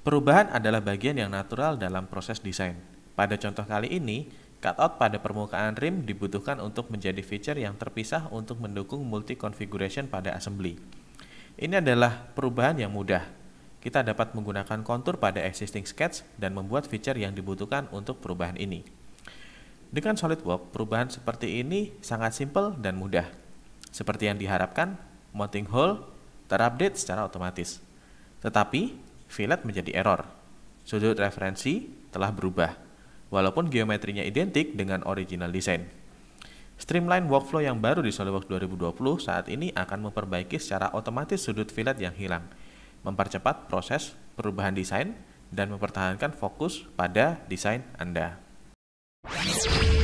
Perubahan adalah bagian yang natural dalam proses desain. Pada contoh kali ini, cutout pada permukaan rim dibutuhkan untuk menjadi feature yang terpisah untuk mendukung multi-configuration pada assembly. Ini adalah perubahan yang mudah. Kita dapat menggunakan kontur pada existing sketch dan membuat feature yang dibutuhkan untuk perubahan ini. Dengan SolidWorks, perubahan seperti ini sangat simpel dan mudah. Seperti yang diharapkan, mounting hole terupdate secara otomatis. Tetapi, fillet menjadi error. Sudut referensi telah berubah, walaupun geometrinya identik dengan original design. Streamline workflow yang baru di SolidWorks 2020 saat ini akan memperbaiki secara otomatis sudut fillet yang hilang, mempercepat proses perubahan desain, dan mempertahankan fokus pada desain Anda. you